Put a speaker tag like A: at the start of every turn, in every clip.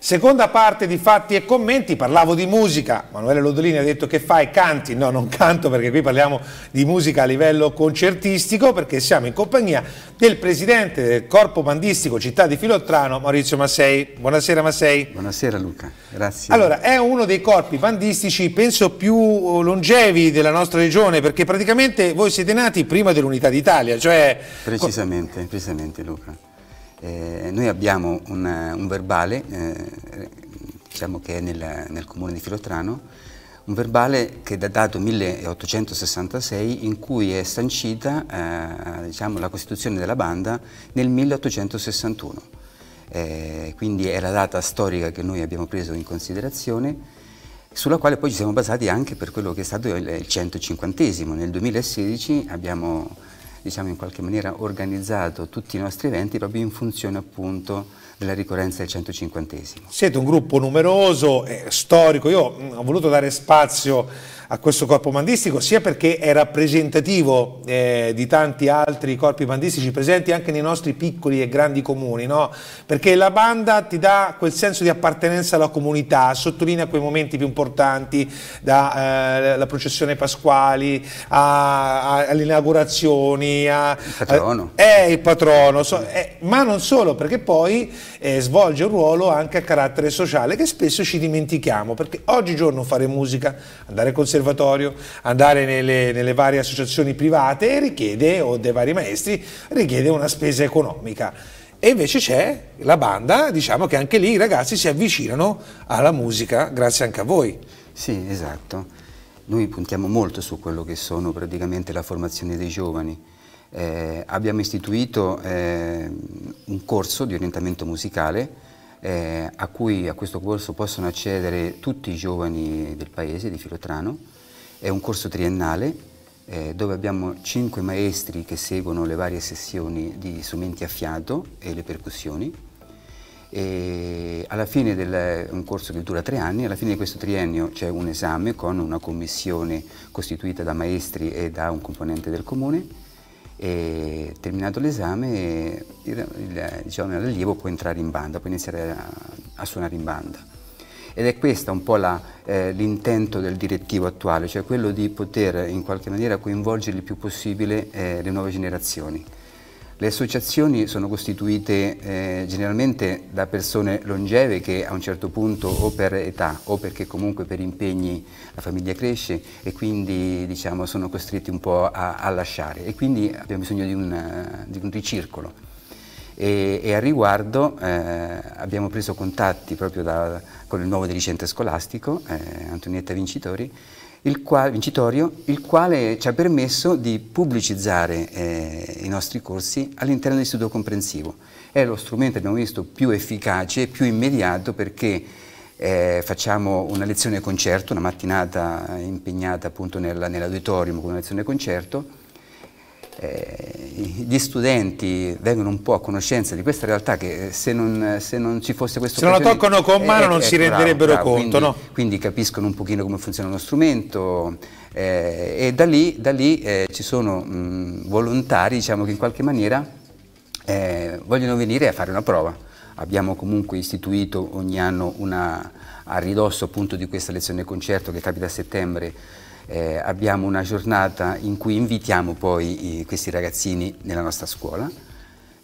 A: Seconda parte di fatti e commenti, parlavo di musica, Manuele Lodolini ha detto che fai, canti, no non canto perché qui parliamo di musica a livello concertistico perché siamo in compagnia del presidente del corpo bandistico città di Filottrano Maurizio Massei, buonasera Massei. Buonasera Luca, grazie. Allora è uno dei corpi bandistici penso più eh, longevi della nostra regione perché praticamente voi siete nati prima dell'unità d'Italia,
B: cioè... Precisamente, precisamente Luca. Eh, noi abbiamo una, un verbale, eh, diciamo che è nel, nel, comune di Filotrano, un verbale che è datato 1866 in cui è sancita eh, diciamo, la costituzione della banda nel 1861. Eh, quindi è la data storica che noi abbiamo preso in considerazione sulla quale poi ci siamo basati anche per quello che è stato il 150 nel 2016 abbiamo diciamo in qualche maniera organizzato tutti i nostri eventi proprio in funzione appunto della ricorrenza del 150
A: Siete un gruppo numeroso, eh, storico, io mh, mm, ho voluto dare spazio a questo corpo mandistico sia perché è rappresentativo eh, di tanti altri corpi mandistici presenti anche nei nostri piccoli e grandi comuni, no? perché la banda ti dà quel senso di appartenenza alla comunità, sottolinea quei momenti più importanti, dalla eh, processione pasquali alle inaugurazioni, compagnia. Il patrono. È eh, eh, il patrono, so, è, eh, ma non solo, perché poi eh, svolge un ruolo anche a carattere sociale che spesso ci dimentichiamo, perché oggigiorno fare musica, andare al conservatorio, andare nelle, nelle varie associazioni private richiede, o dei vari maestri, richiede una spesa economica. E invece c'è la banda, diciamo
B: che anche lì i ragazzi si avvicinano alla musica grazie anche a voi. Sì, esatto. Noi puntiamo molto su quello che sono praticamente la formazione dei giovani eh, abbiamo istituito eh, un corso di orientamento musicale eh, a cui a questo corso possono accedere tutti i giovani del paese di Filotrano. È un corso triennale eh, dove abbiamo cinque maestri che seguono le varie sessioni di strumenti a fiato e le percussioni. E alla fine del, un corso che dura tre anni, alla fine di questo triennio c'è un esame con una commissione costituita da maestri e da un componente del comune e terminato l'esame diciamo, l'allievo può entrare in banda, può iniziare a, a suonare in banda. Ed è questo un po' eh, l'intento eh, del direttivo attuale, cioè quello di poter in qualche maniera coinvolgere il più possibile eh, le nuove generazioni. Le associazioni sono costituite eh, generalmente da persone longeve che a un certo punto o per età o perché comunque per impegni la famiglia cresce e quindi diciamo, sono costretti un po' a, a, lasciare e quindi abbiamo bisogno di un, di un ricircolo. E, e, al riguardo eh, abbiamo preso contatti proprio da, con il nuovo dirigente scolastico, eh, Antonietta Vincitori, il quale, vincitorio, il quale ci ha permesso di pubblicizzare eh, i nostri corsi all'interno dell'istituto comprensivo. È lo strumento, abbiamo visto, più efficace, più immediato perché eh, facciamo una lezione concerto, una mattinata impegnata appunto nell'auditorium con una lezione concerto, eh, gli studenti vengono un po' a conoscenza di questa realtà che eh, se non, eh, se non ci fosse questo... Se non la toccano con mano è, non è, si bravo, renderebbero bravo, conto, quindi, no? Quindi capiscono un pochino come funziona lo strumento eh, e da lì, da lì eh, ci sono mh, volontari diciamo, che in qualche maniera eh, vogliono venire a fare una prova. Abbiamo comunque istituito ogni anno una, a ridosso appunto di questa lezione concerto che capita a settembre eh, abbiamo una giornata in cui invitiamo poi i, questi ragazzini nella nostra scuola.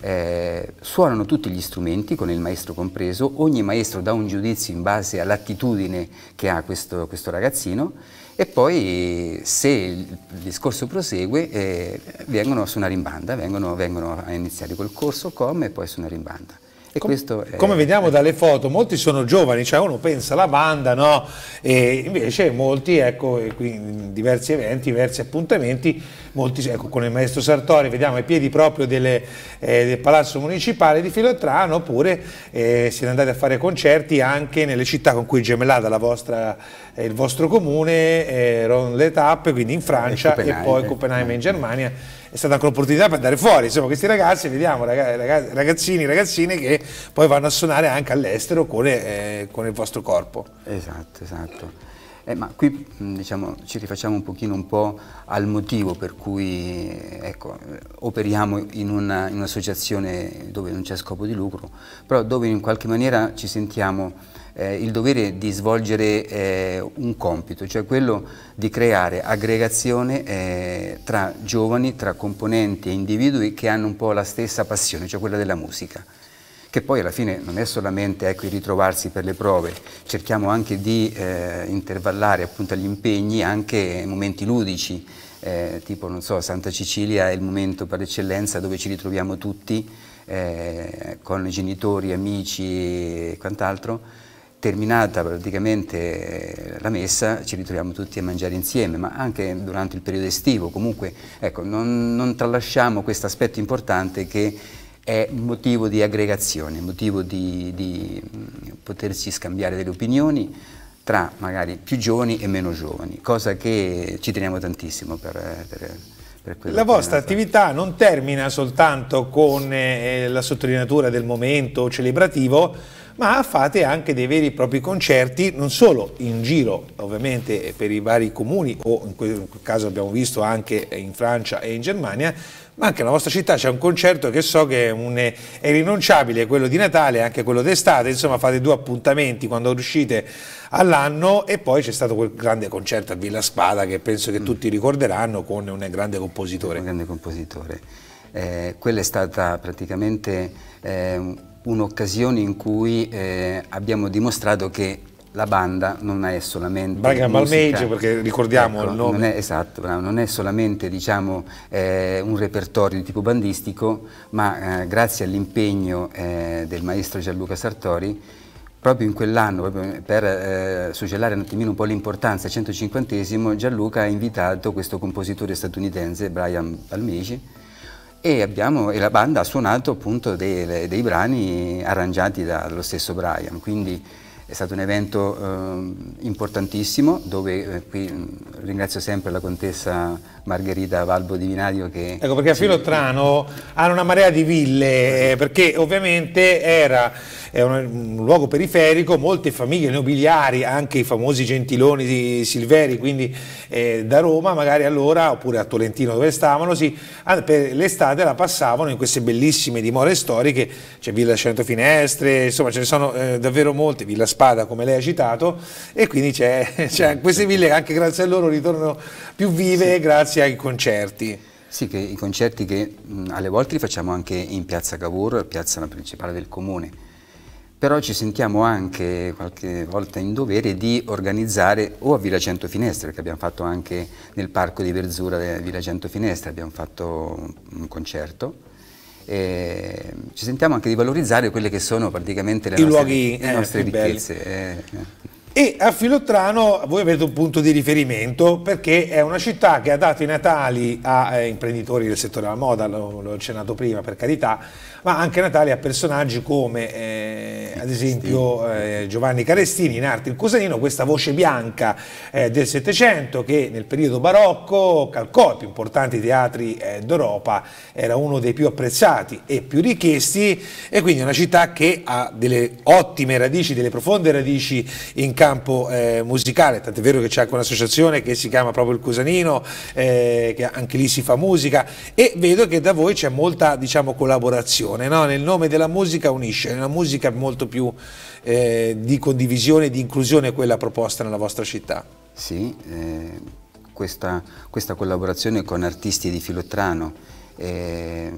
B: Eh, suonano tutti gli strumenti, con il maestro compreso, ogni maestro dà un giudizio in base all'attitudine che ha questo, questo, ragazzino e poi se il discorso prosegue eh, vengono a suonare in banda, vengono, vengono a iniziare col corso, come e poi a suonare in banda. Com è... Come vediamo
A: dalle foto, molti sono giovani, cioè uno pensa alla banda, no? E invece molti, ecco, in diversi eventi, diversi appuntamenti, molti, ecco, con il maestro Sartori, vediamo ai piedi proprio delle, eh, del Palazzo Municipale di Filottrano, oppure eh, siete andati a fare concerti anche nelle città con cui è gemellata vostra, eh, il vostro comune, eh, Ron Le Tappe, quindi in Francia e, e poi Copenaghen in Germania è stata anche un'opportunità per andare fuori, insomma questi ragazzi, vediamo ragazzi, ragazzini, ragazzine che poi vanno a suonare anche
B: all'estero con, eh, con, il vostro corpo. Esatto, esatto. Eh, ma qui mm, diciamo, ci rifacciamo un pochino un po' al motivo per cui eh, ecco, eh, operiamo in, un'associazione dove non c'è scopo di lucro, però dove in qualche maniera ci sentiamo eh, il dovere di svolgere eh, un compito, cioè quello di creare aggregazione eh, tra giovani, tra componenti e individui che hanno un po' la stessa passione, cioè quella della musica che poi alla fine non è solamente ecco, il ritrovarsi per le prove, cerchiamo anche di eh, intervallare appunto, gli impegni anche in momenti ludici, eh, tipo non so, Santa Cecilia è il momento per eccellenza dove ci ritroviamo tutti eh, con genitori, amici e quant'altro, terminata praticamente eh, la messa ci ritroviamo tutti a mangiare insieme, ma anche durante il periodo estivo, comunque ecco, non, non tralasciamo questo aspetto importante che è motivo di aggregazione, motivo di, di mm, potersi scambiare delle opinioni tra magari più giovani e meno giovani, cosa che ci teniamo tantissimo per, per la vostra
A: attività non termina soltanto con eh, la sottolineatura del momento celebrativo, ma fate anche dei veri e propri concerti, non solo in giro ovviamente eh, per i vari comuni o in quel caso abbiamo visto anche eh, in Francia e in Germania, ma anche nella vostra città c'è un concerto che so che è, un, è irrinunciabile, quello di Natale e anche quello d'estate, insomma fate due appuntamenti quando riuscite all'anno e poi c'è stato quel grande concerto a
B: Villa Spada che penso che mm. tutti ricorderanno con un grande compositore. Un grande compositore. Eh, quella è stata praticamente... Eh, un'occasione in cui eh, abbiamo dimostrato che la banda non è solamente Braga Malmeggio perché ricordiamo ecco, il nome non è, esatto, bravo, non è solamente diciamo, eh, un repertorio di tipo bandistico ma eh, grazie all'impegno eh, del maestro Gianluca Sartori proprio in quell'anno, per eh, suggellare un attimino un po' l'importanza, al 150 Gianluca ha invitato questo compositore statunitense Brian Palmeci e, abbiamo, e la banda ha suonato appunto dei, dei brani arrangiati da, dallo stesso Brian, quindi è stato un evento eh, importantissimo dove eh, qui mm, ringrazio sempre la contessa Margherita Valbo di Vinadio che... Ecco perché a Filottrano
A: hanno una marea di ville eh, perché ovviamente era è un, un luogo periferico, molte famiglie nobiliari, anche i famosi gentiloni di Silveri, quindi eh, da Roma magari allora, oppure a Tolentino dove stavano, sì, per l'estate la passavano in queste bellissime dimore storiche, c'è Villa Cento Finestre, insomma ce ne sono eh, davvero molte, Villa Spada come lei ha citato, e quindi c'è, queste ville anche grazie
B: a loro ritornano più vive sì. grazie ai concerti. Sì, che i concerti che mh, alle volte li facciamo anche in Piazza Cavour, piazza principale del comune, però ci sentiamo anche qualche volta in dovere di organizzare o a Villa Cento Finestre, che abbiamo fatto anche nel parco di Verzura di Villa Cento Finestre, abbiamo fatto un concerto. E ci sentiamo anche di valorizzare quelle che sono praticamente le I nostre, luoghi, le eh, nostre eh, ricchezze. Eh.
A: E a Filottrano voi avete un punto di riferimento perché è una città che ha dato i natali a eh, imprenditori del settore della moda, l'ho accennato prima per carità, ma anche natali a personaggi come eh, ad esempio eh, Giovanni Carestini in arte il Cusanino, questa voce bianca eh, del Settecento che nel periodo barocco calcò i più importanti teatri eh, d'Europa, era uno dei più apprezzati e più richiesti e quindi è una città che ha delle ottime radici, delle profonde radici in casa campo eh, musicale, tant'è vero che c'è anche un'associazione che si chiama proprio il Cusanino, eh, che anche lì si fa musica e vedo che da voi c'è molta diciamo, collaborazione, no? nel nome della musica unisce, è una musica molto più
B: eh, di condivisione, di inclusione quella proposta nella vostra città. Sì, eh, questa, questa, collaborazione con artisti di Filottrano eh,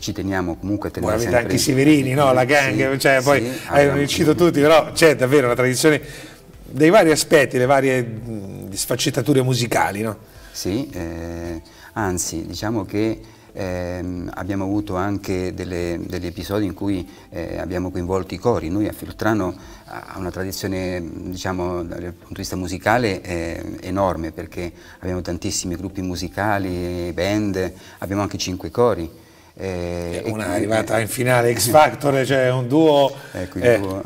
B: ci teniamo comunque a tenere sempre... anche i Severini, no? la gang, sì, cioè, poi sì, hai eh, allora,
A: riuscito tutti, però c'è davvero una tradizione dei vari aspetti, le varie sfaccettature
B: musicali, no? Sì, eh, anzi, diciamo che eh, abbiamo avuto anche delle, degli episodi in cui eh, abbiamo coinvolto i cori. Noi a Filtrano ha una tradizione, diciamo, dal punto di vista musicale eh, enorme perché abbiamo tantissimi gruppi musicali, band, abbiamo anche cinque cori. Eh, una è arrivata eh, in finale X Factor, cioè un duo... Ecco, il eh, duo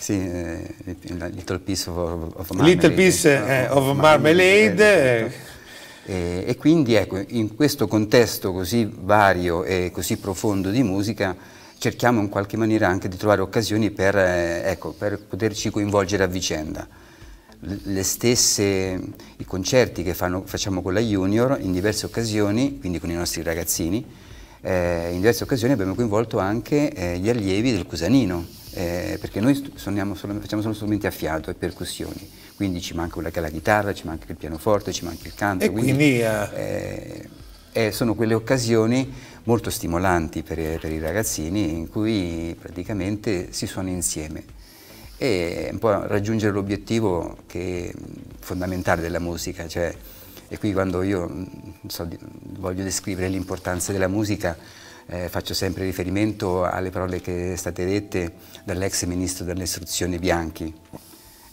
B: sì, eh, Little Piece of, of Marmalade. Little Piece ah, eh, of Marmalade. Eh, eh. Esatto. e, e, quindi ecco, in questo contesto così vario e così profondo di musica cerchiamo in qualche maniera anche di trovare occasioni per, ecco, per poterci coinvolgere a vicenda. Stesse, I concerti che fanno, facciamo con la Junior in diverse occasioni, quindi con i nostri ragazzini, eh, in diverse occasioni abbiamo coinvolto anche eh, gli allievi del Cusanino eh, perché noi solo, facciamo solo strumenti a fiato e percussioni, quindi ci manca la, la chitarra, ci manca il pianoforte, ci manca il canto. E quindi, quindi eh, eh, eh, sono quelle occasioni molto stimolanti per, per, i ragazzini in cui praticamente si suona insieme e un po' raggiungere l'obiettivo che è fondamentale della musica, cioè, e qui quando io so, voglio descrivere l'importanza della musica eh, faccio sempre riferimento alle parole che state dette dall'ex ministro dell'istruzione Bianchi,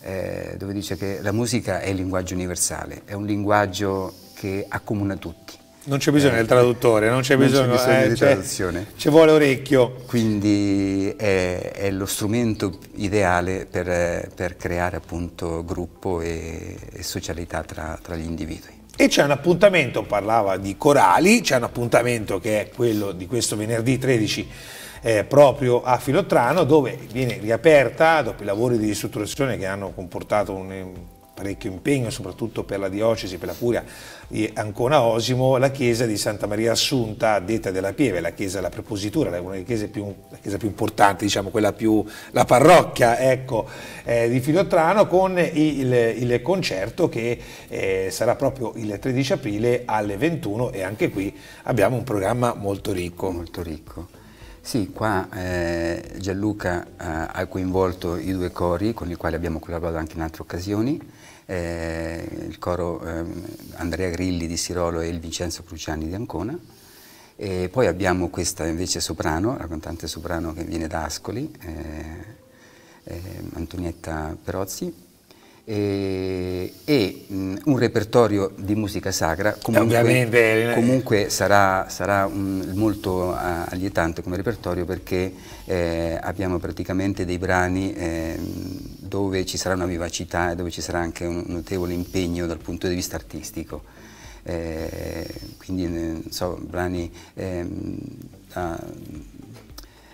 B: eh, dove dice che la musica è il linguaggio universale, è un linguaggio che accomuna tutti. Non c'è bisogno eh, del traduttore, non c'è bisogno, bisogno eh, di traduzione. Ci vuole orecchio. Quindi è, è lo strumento ideale per, per creare appunto gruppo e, e socialità tra,
A: tra gli individui. E c'è un appuntamento, parlava di corali, c'è un appuntamento che è quello di questo venerdì 13 eh, proprio a Filottrano dove viene riaperta dopo i lavori di ristrutturazione che hanno comportato un parecchio impegno, soprattutto per la diocesi, per la curia di Ancona Osimo, la chiesa di Santa Maria Assunta, detta della Pieve, la chiesa della Prepositura, una delle chiese più, la chiesa più importante, diciamo, quella più, la parrocchia, ecco, eh, di Filottrano, con il, il concerto che eh, sarà proprio il 13 aprile alle 21 e anche qui abbiamo un programma molto
B: ricco. Molto ricco. Sì, qua eh, Gianluca eh, ha coinvolto i due cori con i quali abbiamo collaborato anche in altre occasioni eh, il coro eh, Andrea Grilli di Sirolo e il Vincenzo Cruciani di Ancona. E poi abbiamo questa invece soprano, la cantante soprano che viene da Ascoli, eh, ehm, Antonietta Perozzi, e, e mh, mm, un repertorio di musica sacra comunque, eh, comunque sarà, sarà un, molto a, eh, allietante come repertorio perché eh, abbiamo praticamente dei brani ehm, dove ci sarà una vivacità e dove ci sarà anche un notevole impegno dal punto di vista artistico. Eh, quindi so, brani eh, da,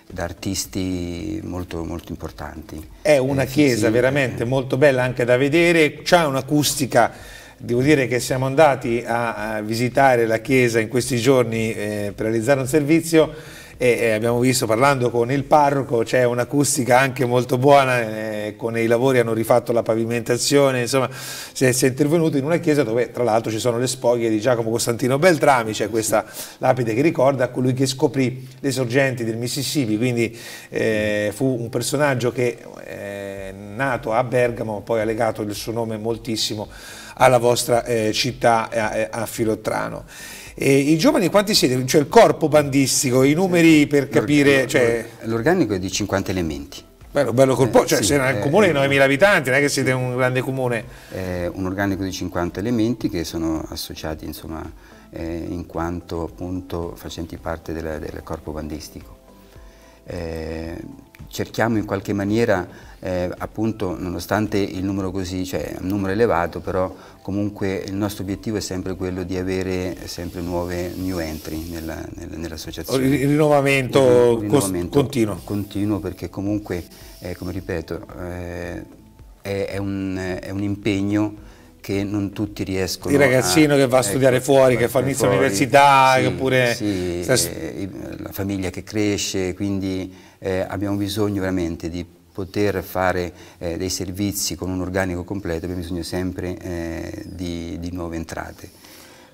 B: da, artisti molto, molto importanti.
A: È una eh, chiesa sì, veramente molto bella anche da vedere, c'è un'acustica Devo dire che siamo andati a, a visitare la chiesa in questi giorni eh, per realizzare un servizio e abbiamo visto parlando con il parroco c'è un'acustica anche molto buona, eh, con i lavori hanno rifatto la pavimentazione, insomma si è, si è intervenuto in una chiesa dove tra l'altro ci sono le spoglie di Giacomo Costantino Beltrami, c'è questa lapide che ricorda colui che scoprì le sorgenti del Mississippi, quindi eh, fu un personaggio che eh, nato a Bergamo, poi ha legato il suo nome moltissimo alla vostra eh, città eh, a, a Filottrano. E I giovani quanti siete? Cioè il corpo bandistico,
B: i numeri per capire... Cioè... L'organico è di 50 elementi. Bello, bello corpo, eh, cioè sì, siete un eh, comune di eh, 9.000 abitanti, non è che siete un grande comune. Eh, un organico di 50 elementi che sono associati insomma, eh, in quanto appunto facenti parte del, del corpo bandistico eh, cerchiamo in qualche maniera, eh, appunto, nonostante il numero così, cioè un numero elevato, però comunque il nostro obiettivo è sempre quello di avere sempre nuove new entry nell'associazione. il rinnovamento, il rinnovamento continuo. Continuo perché comunque, eh, come ripeto, eh, è, è, un, è un impegno che non tutti riescono a... Il ragazzino a, che va a ecco, studiare ecco, fuori, che fa inizio all'università, sì, oppure... Sì, eh, la famiglia che cresce, quindi eh, abbiamo bisogno veramente di poter fare eh, dei servizi con un organico completo, abbiamo bisogno sempre eh, di, di nuove entrate.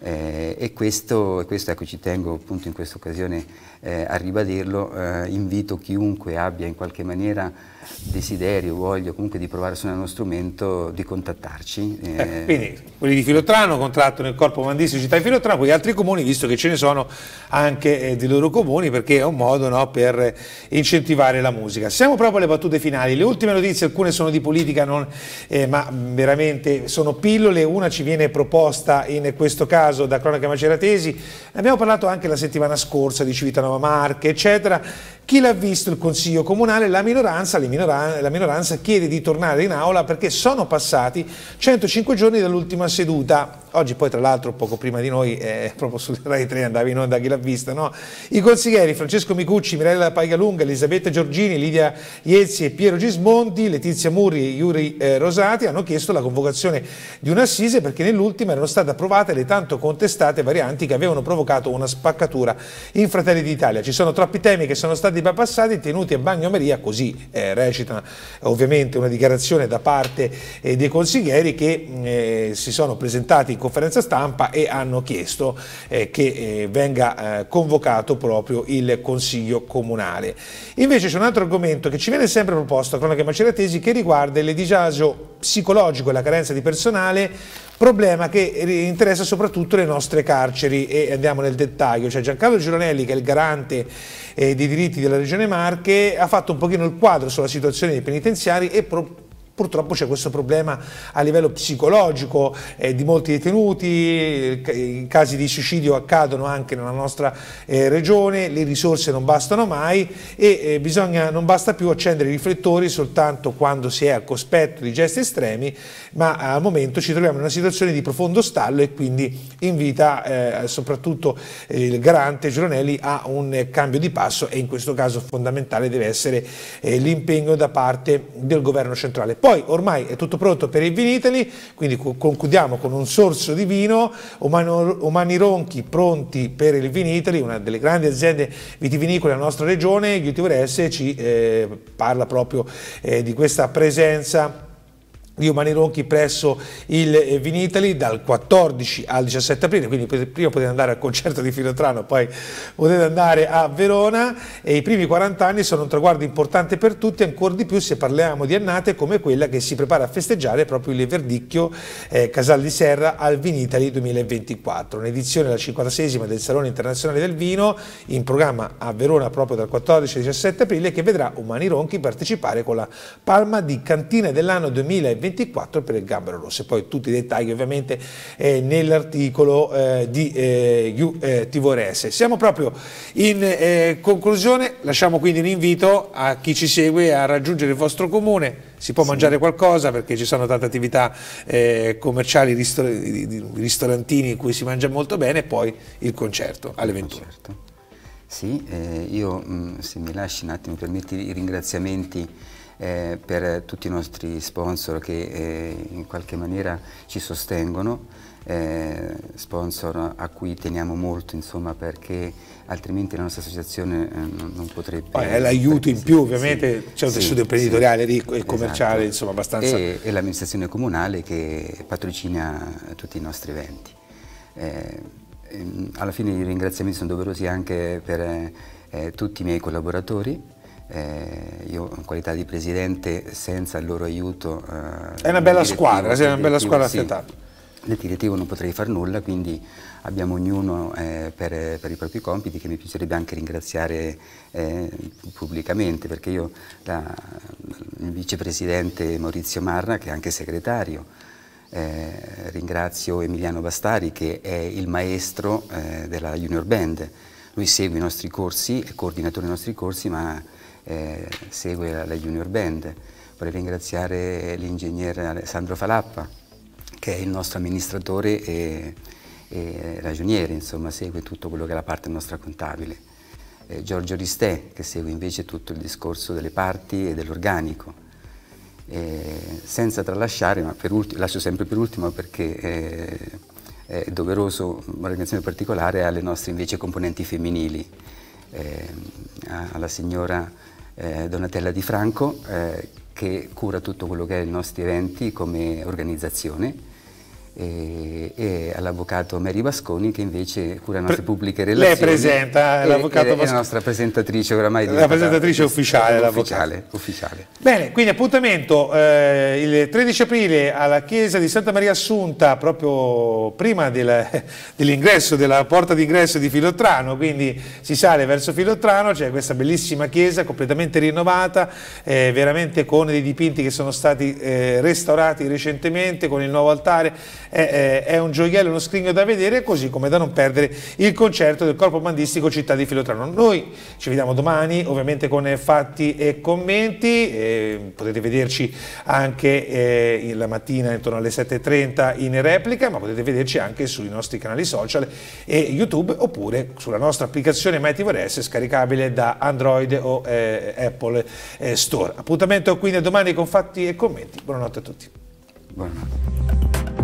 B: Eh, e questo, e questo ecco, ci tengo appunto in questa occasione eh, a ribadirlo, eh, invito chiunque abbia in qualche maniera desiderio, voglia comunque di provare a suonare uno strumento, di contattarci. Eh. eh, quindi quelli di Filotrano,
A: contratto nel corpo Mandissimo Città di Filotrano, poi altri comuni, visto che ce ne sono anche eh, di loro comuni, perché è un modo no, per incentivare la musica. Siamo proprio alle battute finali, le ultime notizie, alcune sono di politica, non, eh, ma veramente sono pillole, una ci viene proposta in questo caso caso da Cronaca Maceratesi, ne abbiamo parlato anche la settimana scorsa di Civitanova Marche, eccetera, chi l'ha visto il Consiglio Comunale? La minoranza, la minoranza chiede di tornare in aula perché sono passati 105 giorni dall'ultima seduta. Oggi poi tra l'altro poco prima di noi, eh, proprio sul Rai 3 andavi in onda chi l'ha vista, no? I consiglieri Francesco Micucci, Mirella Paigalunga, Elisabetta Giorgini, Lidia Iezzi e Piero Gismondi, Letizia Murri e Iuri eh, Rosati hanno chiesto la convocazione di un'assise perché nell'ultima erano state approvate le tanto contestate varianti che avevano provocato una spaccatura in Fratelli d'Italia. Ci sono troppi temi che sono stati di Papassati tenuti a bagnomaria, così eh, recita ovviamente una dichiarazione da parte eh, dei consiglieri che eh, si sono presentati in conferenza stampa e hanno chiesto eh, che eh, venga convocato proprio il Consiglio Comunale. Invece c'è un altro argomento che ci viene sempre proposto a Cronache Maceratesi che riguarda il disagio psicologico e la carenza di personale problema che interessa soprattutto le nostre carceri e andiamo nel dettaglio, cioè Giancarlo Gironelli che è il garante eh, dei diritti della Regione Marche ha fatto un pochino il quadro sulla situazione dei penitenziari e pro Purtroppo c'è questo problema a livello psicologico eh, di molti detenuti, eh, i casi di suicidio accadono anche nella nostra eh, regione, le risorse non bastano mai e eh, bisogna, non basta più accendere i riflettori soltanto quando si è al cospetto di gesti estremi, ma al momento ci troviamo in una situazione di profondo stallo e quindi invita eh, soprattutto eh, il garante Gironelli a un cambio di passo e in questo caso fondamentale deve essere l'impegno da parte del governo centrale. Poi poi ormai è tutto pronto per il Vinitali, quindi concludiamo con un sorso di vino, Omani Ronchi pronti per il Vinitali, una delle grandi aziende vitivinicole della nostra regione, Guti ci eh, parla proprio eh, di questa presenza di Umani Ronchi presso il eh, Vinitali dal 14 al 17 aprile, quindi prima potete andare al concerto di Filotrano, poi potete andare a Verona e i primi 40 anni sono un traguardo importante per tutti, ancora di più se parliamo di annate come quella che si prepara a festeggiare proprio il Verdicchio eh, Casal di Serra al Vinitali 2024, un'edizione la 56esima del Salone Internazionale del Vino in programma a Verona proprio dal 14 al 17 aprile che vedrà Umani Ronchi partecipare con la palma di Cantina dell'anno 2024 24 per il Gambero Rosso. E poi tutti i dettagli ovviamente eh, nell'articolo eh, di eh, eh Tivorese. Siamo proprio in eh, conclusione, lasciamo quindi l'invito a chi ci segue a raggiungere il vostro comune, si può sì. mangiare qualcosa perché ci sono tante attività eh, commerciali, ristor ristorantini in cui si mangia molto bene e poi il concerto
B: alle 21. Concerto. Sì, io mm, se mi lasci un attimo, permetti i ringraziamenti eh, per tutti i nostri sponsor che eh, in qualche maniera ci sostengono, eh, sponsor a cui teniamo molto insomma, perché altrimenti la nostra associazione eh, non potrebbe... Poi è l'aiuto in più ovviamente, sì, c'è un tessuto sì, imprenditoriale ricco e commerciale esatto. insomma abbastanza... E, e l'amministrazione comunale che patrocina tutti i nostri eventi. Eh, alla fine i ringraziamenti sono doverosi anche per eh, tutti i miei collaboratori eh, io in qualità di presidente senza il loro aiuto... Eh, è una bella squadra, è una bella squadra sì, Nel direttivo non potrei far nulla, quindi abbiamo ognuno eh, per, per, i propri compiti che mi piacerebbe anche ringraziare eh, pubblicamente perché io, la, il vicepresidente Maurizio Marra, che è anche segretario, eh, ringrazio Emiliano Bastari che è il maestro eh, della Junior Band, lui segue i nostri corsi, è coordinatore dei nostri corsi ma eh, segue la, la, Junior Band. Vorrei ringraziare l'ingegnere Alessandro Falappa, che è il nostro amministratore e, e ragioniere, insomma, segue tutto quello che è la parte nostra contabile. Eh, Giorgio Ristè, che segue invece tutto il discorso delle parti e dell'organico. Eh, senza tralasciare, ma lascio sempre per ultimo perché eh, è doveroso una ringraziamento particolare alle nostre invece componenti femminili, eh, alla signora eh, Donatella Di Franco eh, che cura tutto quello che è i nostri eventi come organizzazione e, e all'avvocato Mary Basconi che invece cura le nostre pubbliche relazioni. Lei presenta l'avvocato Basconi. È la nostra presentatrice oramai. La presentatrice ufficiale, ufficiale, ufficiale.
A: Bene, quindi appuntamento eh, il 13 aprile alla chiesa di Santa Maria Assunta proprio prima del, dell'ingresso, della porta d'ingresso di Filottrano, quindi si sale verso Filottrano, c'è questa bellissima chiesa completamente rinnovata, eh, veramente con dei dipinti che sono stati eh, restaurati recentemente con il nuovo altare è, è, un gioiello, uno scrigno da vedere, così come da non perdere il concerto del corpo bandistico Città di Filotrano. Noi ci vediamo domani, ovviamente con fatti e commenti, eh, potete vederci anche eh, la mattina intorno alle 7.30 in replica, ma potete vederci anche sui nostri canali social e YouTube oppure sulla nostra applicazione MyTVRS scaricabile da Android o eh, Apple eh, Store. Appuntamento quindi domani con fatti e commenti. Buonanotte a tutti.
B: Buonanotte.